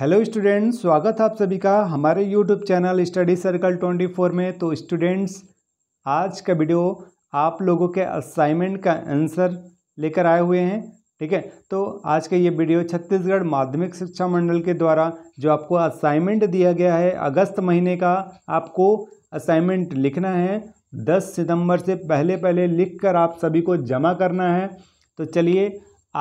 hello students स्वागत है आप सभी का हमारे यूट्यूब चैनल स्टडी सर्कल 24 में तो स्टूडेंट्स आज का वीडियो आप लोगों के असाइनमेंट का आंसर लेकर आए हुए हैं ठीक है तो आज का ये वीडियो छत्तीसगढ़ माध्यमिक शिक्षा मंडल के द्वारा जो आपको असाइनमेंट दिया गया है अगस्त महीने का आपको असाइनमेंट लिखना है दस सितम्बर से पहले पहले लिख कर आप सभी को जमा करना है तो चलिए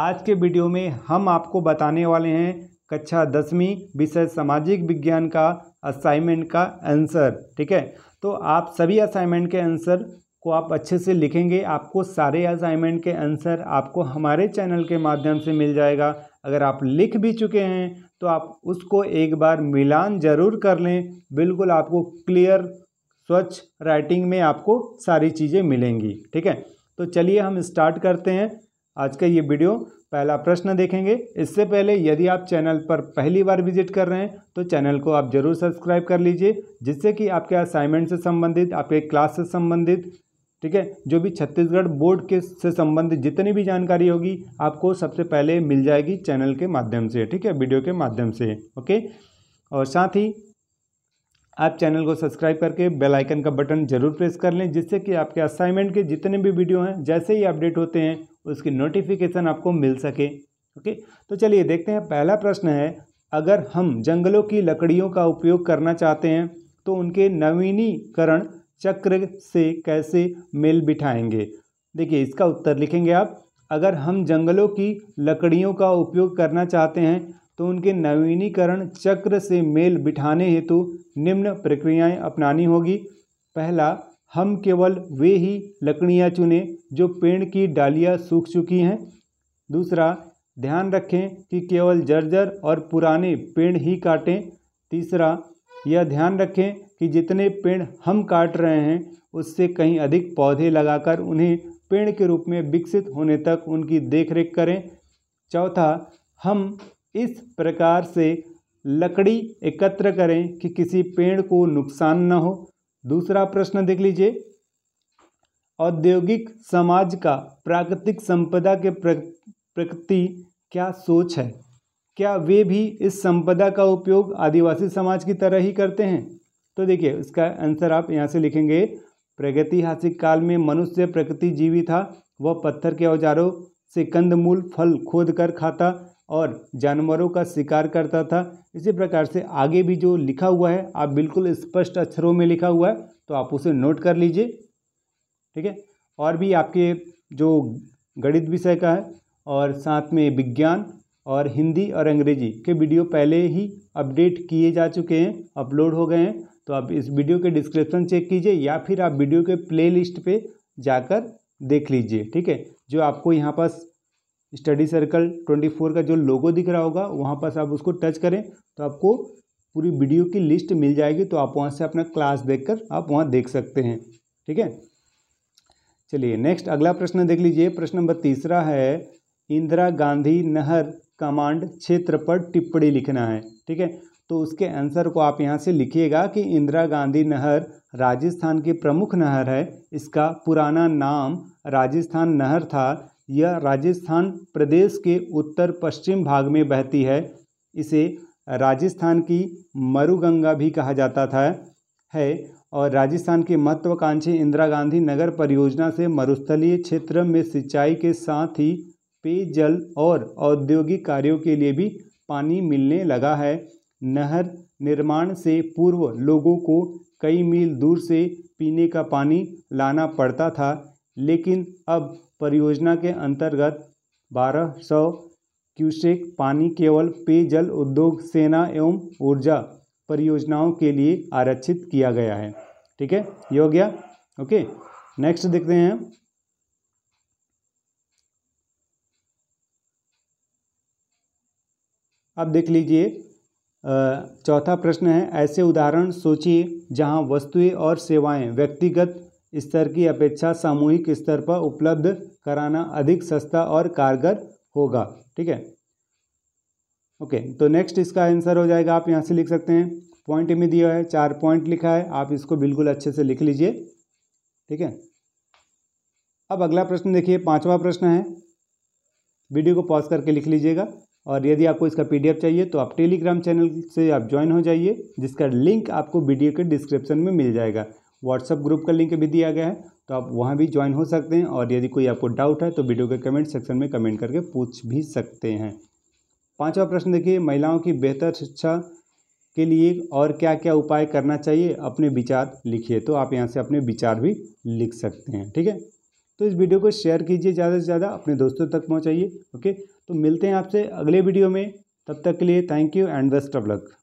आज के वीडियो में हम आपको बताने वाले हैं कक्षा दसवीं विषय सामाजिक विज्ञान का असाइनमेंट का आंसर ठीक है तो आप सभी असाइनमेंट के आंसर को आप अच्छे से लिखेंगे आपको सारे असाइनमेंट के आंसर आपको हमारे चैनल के माध्यम से मिल जाएगा अगर आप लिख भी चुके हैं तो आप उसको एक बार मिलान ज़रूर कर लें बिल्कुल आपको क्लियर स्वच्छ राइटिंग में आपको सारी चीज़ें मिलेंगी ठीक है तो चलिए हम स्टार्ट करते हैं आज का ये वीडियो पहला प्रश्न देखेंगे इससे पहले यदि आप चैनल पर पहली बार विजिट कर रहे हैं तो चैनल को आप जरूर सब्सक्राइब कर लीजिए जिससे कि आपके असाइनमेंट से संबंधित आपके क्लास से संबंधित ठीक है जो भी छत्तीसगढ़ बोर्ड के से संबंधित जितनी भी जानकारी होगी आपको सबसे पहले मिल जाएगी चैनल के माध्यम से ठीक है वीडियो के माध्यम से ओके और साथ ही आप चैनल को सब्सक्राइब करके बेल आइकन का बटन जरूर प्रेस कर लें जिससे कि आपके असाइनमेंट के जितने भी वीडियो हैं जैसे ही अपडेट होते हैं उसकी नोटिफिकेशन आपको मिल सके ओके तो चलिए देखते हैं पहला प्रश्न है अगर हम जंगलों की लकड़ियों का उपयोग करना चाहते हैं तो उनके नवीनीकरण चक्र से कैसे मेल बिठाएंगे देखिए इसका उत्तर लिखेंगे आप अगर हम जंगलों की लकड़ियों का उपयोग करना चाहते हैं तो उनके नवीनीकरण चक्र से मेल बिठाने हेतु निम्न प्रक्रियाएं अपनानी होगी पहला हम केवल वे ही लकड़ियां चुने जो पेड़ की डालियां सूख चुकी हैं दूसरा ध्यान रखें कि केवल जर्जर और पुराने पेड़ ही काटें तीसरा यह ध्यान रखें कि जितने पेड़ हम काट रहे हैं उससे कहीं अधिक पौधे लगाकर उन्हें पेड़ के रूप में विकसित होने तक उनकी देखरेख करें चौथा हम इस प्रकार से लकड़ी एकत्र करें कि किसी पेड़ को नुकसान न हो दूसरा प्रश्न देख लीजिए औद्योगिक समाज का प्राकृतिक संपदा के प्रति क्या सोच है क्या वे भी इस संपदा का उपयोग आदिवासी समाज की तरह ही करते हैं तो देखिए इसका आंसर आप यहाँ से लिखेंगे प्रगतिहासिक काल में मनुष्य प्रकृति जीवी था वह पत्थर के औजारों से कंदमूल फल खोद कर खाता और जानवरों का शिकार करता था इसी प्रकार से आगे भी जो लिखा हुआ है आप बिल्कुल स्पष्ट अक्षरों में लिखा हुआ है तो आप उसे नोट कर लीजिए ठीक है और भी आपके जो गणित विषय का है और साथ में विज्ञान और हिंदी और अंग्रेजी के वीडियो पहले ही अपडेट किए जा चुके हैं अपलोड हो गए हैं तो आप इस वीडियो के डिस्क्रिप्शन चेक कीजिए या फिर आप वीडियो के प्लेलिस्ट पे जाकर देख लीजिए ठीक है जो आपको यहाँ पास स्टडी सर्कल 24 का जो लोगो दिख रहा होगा वहाँ पर आप उसको टच करें तो आपको पूरी वीडियो की लिस्ट मिल जाएगी तो आप वहाँ से अपना क्लास कर आप वहाँ देख सकते हैं ठीक है चलिए नेक्स्ट अगला प्रश्न देख लीजिए प्रश्न नंबर तीसरा है इंदिरा गांधी नहर कमांड क्षेत्र पर टिप्पणी लिखना है ठीक है तो उसके आंसर को आप यहाँ से लिखिएगा कि इंदिरा गांधी नहर राजस्थान की प्रमुख नहर है इसका पुराना नाम राजस्थान नहर था यह राजस्थान प्रदेश के उत्तर पश्चिम भाग में बहती है इसे राजस्थान की मरुगंगा भी कहा जाता था है और राजस्थान के महत्वाकांक्षी इंदिरा गांधी नगर परियोजना से मरुस्थलीय क्षेत्र में सिंचाई के साथ ही पेयजल और औद्योगिक कार्यों के लिए भी पानी मिलने लगा है नहर निर्माण से पूर्व लोगों को कई मील दूर से पीने का पानी लाना पड़ता था लेकिन अब परियोजना के अंतर्गत बारह सौ क्यूसेक पानी केवल पेयजल उद्योग सेना एवं ऊर्जा परियोजनाओं के लिए आरक्षित किया गया है ठीक है ये हो गया ओके नेक्स्ट देखते हैं अब देख लीजिए चौथा प्रश्न है ऐसे उदाहरण सोचिए जहां वस्तुएं और सेवाएं व्यक्तिगत स्तर की अपेक्षा सामूहिक स्तर पर उपलब्ध कराना अधिक सस्ता और कारगर होगा ठीक है ओके तो नेक्स्ट इसका आंसर हो जाएगा आप यहाँ से लिख सकते हैं पॉइंट में दिया है चार पॉइंट लिखा है आप इसको बिल्कुल अच्छे से लिख लीजिए ठीक है अब अगला प्रश्न देखिए पांचवा प्रश्न है वीडियो को पॉज करके लिख लीजिएगा और यदि आपको इसका पीडीएफ चाहिए तो आप टेलीग्राम चैनल से आप ज्वाइन हो जाइए जिसका लिंक आपको वीडियो के डिस्क्रिप्शन में मिल जाएगा व्हाट्सअप ग्रुप का लिंक भी दिया गया है तो आप वहाँ भी ज्वाइन हो सकते हैं और यदि कोई आपको डाउट है तो वीडियो के कमेंट सेक्शन में कमेंट करके पूछ भी सकते हैं पांचवा प्रश्न देखिए महिलाओं की बेहतर शिक्षा के लिए और क्या क्या उपाय करना चाहिए अपने विचार लिखिए तो आप यहाँ से अपने विचार भी लिख सकते हैं ठीक है तो इस वीडियो को शेयर कीजिए ज़्यादा से ज़्यादा अपने दोस्तों तक पहुँचाइए ओके तो मिलते हैं आपसे अगले वीडियो में तब तक के लिए thank you and best of luck